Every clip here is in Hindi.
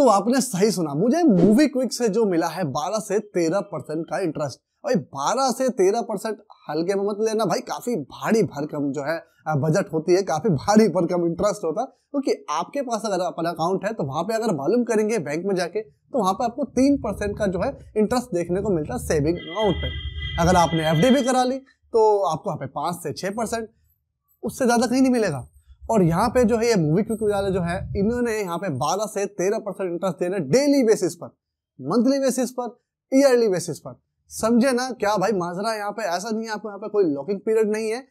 तो आपने सही सुना मुझे मूवी क्विक से जो मिला है 12 से 13 परसेंट का इंटरेस्ट भाई 12 से 13 परसेंट हल्के में मत लेना भाई काफी भारी भरकम जो है बजट होती है काफी भारी भरकम इंटरेस्ट होता है क्योंकि आपके पास अगर अपना अकाउंट है तो वहां पे अगर मालूम करेंगे बैंक में जाके तो वहां पे आपको तीन परसेंट का जो है इंटरेस्ट देखने को मिलता है सेविंग अकाउंट पे अगर आपने एफ भी करा ली तो आपको वहां पे पांच से छह परसेंट उससे ज़्यादा कहीं नहीं मिलेगा और यहाँ पे जो है ये मूवी क्विक वाले जो है इन्होंने यहाँ पे 12 से 13 परसेंट इंटरेस्ट दे रहे डेली बेसिस पर मंथली बेसिस पर ईयरली बेसिस पर समझे ना क्या भाई माजरा यहाँ पे ऐसा नहीं है आपको यहाँ पे कोई लॉकिंग पीरियड नहीं है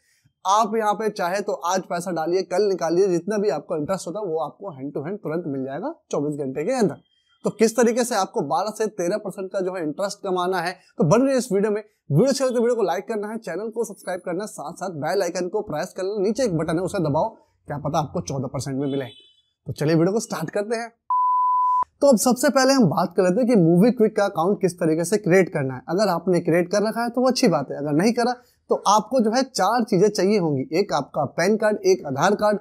आप यहाँ पे चाहे तो आज पैसा डालिए कल निकालिए जितना भी आपको इंटरेस्ट होता है वो आपको हैंड टू हैंड तुरंत मिल जाएगा चौबीस घंटे के अंदर तो किस तरीके से आपको 12 से 13 परसेंट का जो है इंटरेस्ट कमाना है तो बन रही है इस वीडियो में वीडियो अच्छा लगे तो वीडियो को लाइक करना है चैनल को सब्सक्राइब करना है साथ साथ बेल आइकन को प्रेस करना नीचे एक बटन है उसे दबाओ क्या पता आपको चौदह परसेंट में मिले तो चलिए वीडियो को स्टार्ट करते हैं तो अब सबसे पहले हम बात कर लेते हैं कि मूवी क्विक का अकाउंट किस तरीके से क्रिएट करना है अगर आपने क्रिएट कर रखा है तो वो अच्छी बात है अगर नहीं करा तो आपको जो है चार चीजें चाहिए होंगी एक आपका पैन कार्ड एक आधार कार्ड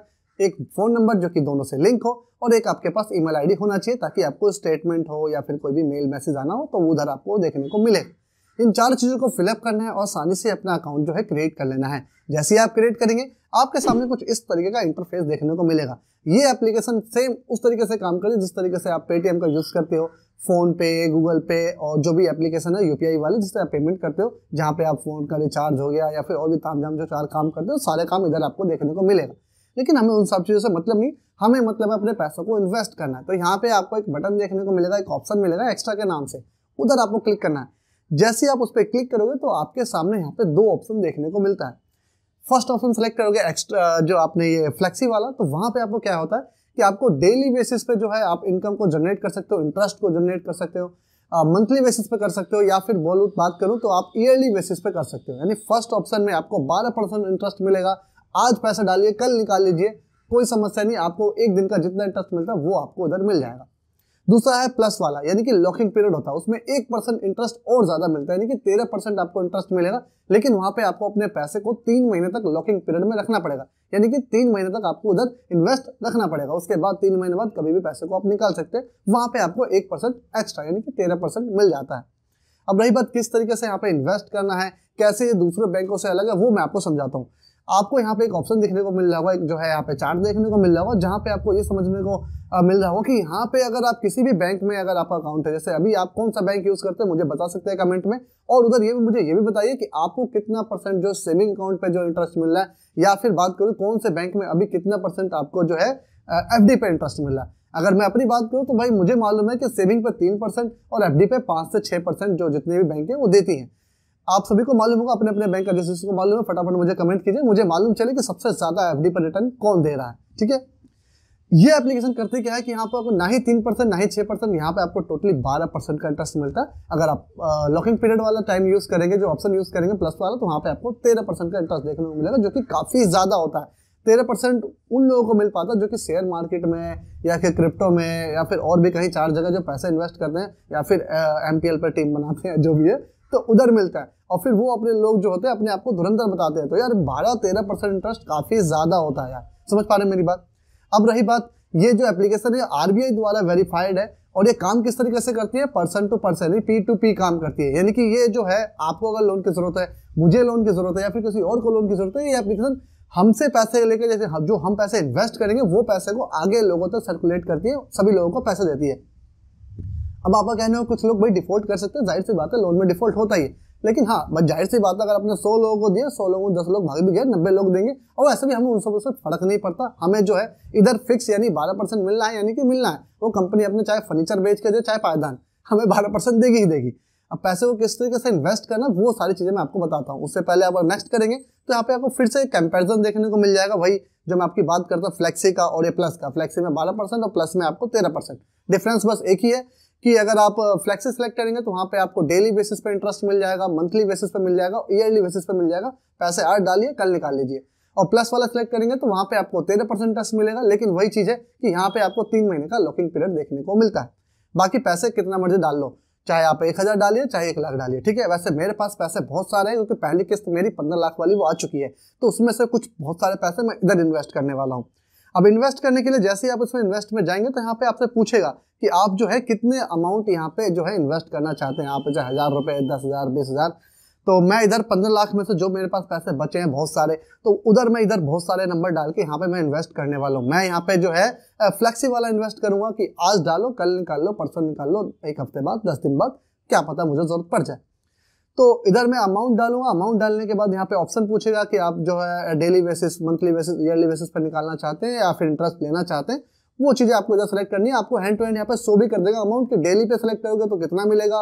एक फोन नंबर जो कि दोनों से लिंक हो और एक आपके पास ईमेल आईडी होना चाहिए ताकि आपको स्टेटमेंट हो या फिर कोई भी मेल मैसेज आना हो तो उधर आपको देखने को मिले इन चार चीज़ों को फिलअप करना है और आसानी से अपना अकाउंट जो है क्रिएट कर लेना है जैसे ही आप क्रिएट करेंगे आपके सामने कुछ इस तरीके का इंटरफेस देखने को मिलेगा ये एप्लीकेशन सेम उस तरीके से काम करे जिस तरीके से आप पेटीएम का यूज़ करते हो फोन पे गूगल पे और जो भी एप्लीकेशन है यूपीआई वाले जिससे आप पेमेंट करते हो जहाँ पे आप फोन का रिचार्ज हो गया या फिर और भी ताम झाम जो चार काम करते हो सारे काम इधर आपको देखने को मिलेगा लेकिन हमें उन सब चीज़ों से मतलब नहीं हमें मतलब अपने पैसों को इन्वेस्ट करना है तो यहाँ पे आपको एक बटन देखने को मिलेगा एक ऑप्शन मिलेगा एक्स्ट्रा के नाम से उधर आपको क्लिक करना है जैसे आप उस पर क्लिक करोगे तो आपके सामने यहाँ पे दो ऑप्शन देखने को मिलता है फर्स्ट ऑप्शन सेलेक्ट करोगे एक्स्ट्रा जो आपने ये फ्लेक्सी वाला तो वहां पे आपको क्या होता है कि आपको डेली बेसिस पे जो है आप इनकम को जनरेट कर सकते हो इंटरेस्ट को जनरेट कर सकते हो मंथली बेसिस पे कर सकते हो या फिर बोलू बात करूं तो आप ईयरली बेसिस पे कर सकते हो यानी फर्स्ट ऑप्शन में आपको बारह परसेंट इंटरेस्ट मिलेगा आज पैसा डालिए कल निकाल लीजिए कोई समस्या नहीं आपको एक दिन का जितना इंटरेस्ट मिलता है वो आपको उधर मिल जाएगा दूसरा है प्लस वाला यानी कि लॉकिंग पीरियड होता है उसमें एक परसेंट इंटरेस्ट और ज्यादा मिलता है यानी कि तेरह परसेंट आपको इंटरेस्ट मिलेगा लेकिन वहां पे आपको अपने पैसे को तीन महीने तक लॉकिंग पीरियड में रखना पड़ेगा यानी कि तीन महीने तक आपको उधर इन्वेस्ट रखना पड़ेगा उसके बाद तीन महीने बाद कभी भी पैसे को आप निकाल सकते हैं वहां पर आपको एक परसेंट एक्स्ट्रा यानी कि तेरह परसेंट मिल जाता है अब रही बात किस तरीके से यहाँ पे इन्वेस्ट करना है कैसे ये दूसरे बैंकों से अलग है वो मैं आपको समझाता हूँ आपको यहाँ पे एक ऑप्शन देखने को मिल रहा होगा जो है यहाँ पे चार्ट देखने को मिल रहा होगा जहाँ पे आपको ये समझने को आ, मिल रहा होगा कि यहाँ पे अगर आप किसी भी बैंक में अगर आपका अकाउंट है जैसे अभी आप कौन सा बैंक यूज करते हैं मुझे बता सकते हैं कमेंट में और उधर ये भी मुझे ये भी बताइए कि आपको कितना परसेंट जो सेविंग अकाउंट पे जो इंटरेस्ट मिल रहा है या फिर बात करूँ कौन से बैंक में अभी कितना परसेंट आपको जो है एफ पे इंटरेस्ट मिल रहा है अगर मैं अपनी बात करूँ तो भाई मुझे मालूम है कि सेविंग पे तीन परसेंट और एफ पे पाँच से छः परसेंट जो जितने भी बैंक है वो देती हैं आप सभी को मालूम होगा अपने अपने बैंक एडजस्टेस को मालूम है फटाफट मुझे कमेंट कीजिए मुझे मालूम चले कि सबसे ज़्यादा एफ पर रिटर्न कौन दे रहा है ठीक है ये एप्लीकेशन करते क्या है कि यहाँ पर आपको ना ही तीन परसेंट ना ही छः परसेंट यहाँ पे आपको टोटली बारह परसेंट का इंटरेस्ट मिलता है अगर आप लॉकिंग पीरियड वाला टाइम यूज़ करेंगे जो ऑप्शन यूज़ करेंगे प्लस वाला तो वहाँ पे आपको तेरह परसेंट का इंटरेस्ट देखने को मिलेगा जो कि काफ़ी ज़्यादा होता है तेरह परसेंट उन लोगों को मिल पाता है जो कि शेयर मार्केट में या फिर क्रिप्टो में या फिर और भी कहीं चार जगह जो पैसा इन्वेस्ट करते हैं या फिर एम पर टीम बनाते हैं जो भी है तो उधर मिलता है और फिर वो अपने लोग जो होते हैं अपने आप को धुरंधर बताते हैं तो यार बारह तेरह परसेंट इंटरेस्ट काफ़ी ज़्यादा होता है यार समझ पा रहे हैं मेरी बात अब रही बात ये जो एप्लीकेशन है आर द्वारा वेरीफाइड है और ये काम किस तरीके से करती है person to person P to P काम करती है यानी कि ये जो है आपको अगर लोन की ज़रूरत है मुझे लोन की ज़रूरत है या फिर किसी और को लोन की ज़रूरत है ये एप्लीकेशन हमसे पैसे लेकर जैसे जो हम पैसे इन्वेस्ट करेंगे वो पैसे को आगे लोगों तक सर्कुलेट करती है सभी लोगों को पैसे देती है अब आपका कहने हो कुछ लोग भाई डिफॉल्ट कर सकते हैं जाहिर सी बात है लोन में डिफॉल्ट होता ही है लेकिन हाँ बस जाहिर सी बात है अगर आपने सौ लोगों को दिया सौ लोगों को दस लोग भाग भी गए नब्बे लोग देंगे और ऐसे भी हमें उन से फर्क नहीं पड़ता हमें जो है इधर फिक्स यानी बारह परसेंट मिलना है यानी कि मिलना है वो कंपनी अपने चाहे फर्नीचर बेच के दे चाहे पायदान हमें बारह परसेंट देगी ही देगी अब पैसे को किस तरीके से इन्वेस्ट करना वो सारी चीज़ें मैं आपको बताता हूँ उससे पहले आप नेक्स्ट करेंगे तो यहाँ पे आपको फिर से कंपेरिजन देखने को मिल जाएगा भाई जब मैं आपकी बात करता हूँ फ्लेक्सी का और ये प्लस का फ्लेक्सी में बारह परसेंट और प्लस में आपको तेरह परसेंट डिफरेंस बस एक ही है कि अगर आप फ्लैक्स सेलेक्ट करेंगे तो वहां पे आपको डेली बेसिस पे इंटरेस्ट मिल जाएगा मंथली बेसिस पे मिल जाएगा ईयरली बेसिस पे मिल जाएगा पैसे आज डालिए कल निकाल लीजिए और प्लस वाला सेलेक्ट करेंगे तो वहां पे आपको तेरह परसेंट इंटरेस्ट मिलेगा लेकिन वही चीज़ है कि यहाँ पे आपको तीन महीने का लॉकिंग पीरियड देखने को मिलता है बाकी पैसे कितना मर्जी डाल लो चाहे आप एक हज़ार डालिए चाहे एक लाख डालिए ठीक है वैसे मेरे पास पैसे बहुत सारे हैं क्योंकि पहली किस्त मेरी पंद्रह लाख वाली वो आ चुकी है तो उसमें से कुछ बहुत सारे पैसे मैं इधर इन्वेस्ट करने वाला हूँ अब इन्वेस्ट करने के लिए जैसे ही आप इसमें इन्वेस्ट में जाएंगे तो यहाँ पे आपसे पूछेगा कि आप जो है कितने अमाउंट यहाँ पे जो है इन्वेस्ट करना चाहते हैं यहाँ पे चाहे हज़ार रुपये दस हज़ार बीस हज़ार तो मैं इधर पंद्रह लाख में से जो मेरे पास पैसे बचे हैं बहुत सारे तो उधर मैं इधर बहुत सारे नंबर डाल के यहाँ पे मैं इन्वेस्ट करने वाला हूँ मैं यहाँ पे जो है फ्लेक्सी वाला इन्वेस्ट करूंगा कि आज डालो कल निकाल लो परसों निकाल लो एक हफ्ते बाद दस दिन बाद क्या पता मुझे ज़रूरत पड़ जाए तो इधर मैं अमाउंट डालूंगा अमाउंट डालने के बाद यहाँ पे ऑप्शन पूछेगा कि आप जो है daily basis monthly basis yearly basis पर निकालना चाहते हैं या फिर इंटरेस्ट लेना चाहते हैं वो चीज़ें आपको इधर सेलेक्ट करनी है आपको हैंड टू हैंड यहाँ पे शो भी कर देगा अमाउंट डेली पे सेलेक्ट करोगे तो कितना मिलेगा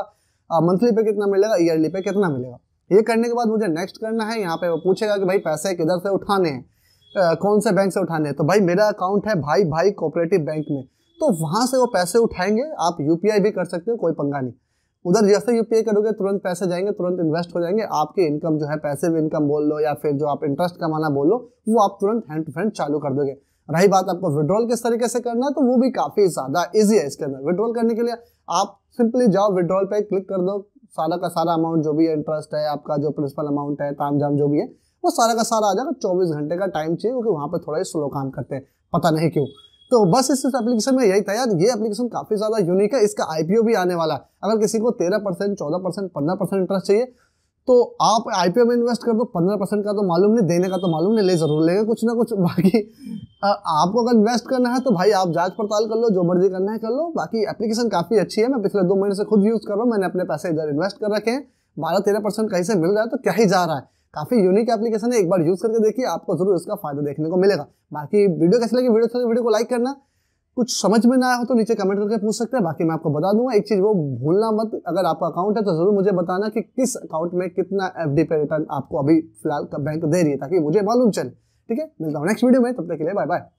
मंथली पे कितना मिलेगा ईयरली पे कितना मिलेगा ये करने के बाद मुझे नेक्स्ट करना है यहाँ पे वो पूछेगा कि भाई पैसे किधर से उठाने हैं कौन से बैंक से उठाने हैं तो भाई मेरा अकाउंट है भाई भाई कोऑपरेटिव बैंक में तो वहाँ से वो पैसे उठाएंगे आप यूपीआई भी कर सकते हो कोई पंगा नहीं उधर जैसे यू पे करोगे तुरंत पैसे जाएंगे तुरंत इन्वेस्ट हो जाएंगे आपके इनकम जो है पैसिव इनकम बोल लो या फिर जो आप इंटरेस्ट कमाना बोल लो वो आप तुरंत हैंड टू हैंड चालू कर दोगे रही बात आपको विड्रॉल किस तरीके से करना है तो वो भी काफ़ी ज़्यादा ईजी है इसके अंदर विड्रॉल करने के लिए आप सिंपली जाओ विड्रॉल पे क्लिक कर दो सारा का सारा अमाउंट जो भी है इंटरेस्ट है आपका जो प्रिंसिपल अमाउंट है ताम जाम जो भी है वो सारा का सारा आ जाएगा चौबीस घंटे का टाइम चाहिए क्योंकि वहां पर थोड़ा ही स्लो काम करते हैं पता नहीं क्यों तो बस इस एप्लीकेशन में यही था यार ये एप्लीकेशन काफी ज्यादा यूनिक है इसका आईपीओ भी आने वाला है अगर किसी को तेरह परसेंट चौदह परसेंट पंद्रह परसेंट इंटरेस्ट चाहिए तो आप आईपीओ में इन्वेस्ट कर दो पंद्रह परसेंट का तो मालूम नहीं देने का तो मालूम नहीं ले जरूर लेगा कुछ ना कुछ बाकी आपको अगर इन्वेस्ट करना है तो भाई आप जांच पड़ताल कर लो जो मर्जी करना है कर लो बाकी एप्लीकेशन काफ़ी अच्छी है मैं पिछले दो महीने से खुद यूज़ कर रहा हूँ मैंने अपने पैसे इधर इन्वेस्ट कर रखे हैं बारह तेरह परसेंट कहीं से मिल रहा है तो क्या ही जा रहा है काफी यूनिक एप्लीकेशन है एक बार यूज करके देखिए आपको जरूर इसका फायदा देखने को मिलेगा बाकी वीडियो कैसे लगी वीडियो वीडियो को लाइक करना कुछ समझ में ना आया हो तो नीचे कमेंट करके पूछ सकते हैं बाकी मैं आपको बता दूंगा एक चीज वो भूलना मत अगर आपका अकाउंट है तो जरूर मुझे बताना कि किस अकाउंट में कितना एफ डी पे रिटर्न आपको अभी फिलहाल बैंक दे रही है ताकि मुझे मालूम चले ठीक है मिलता हूँ नेक्स्ट वीडियो में तब तक के लिए बाय बाय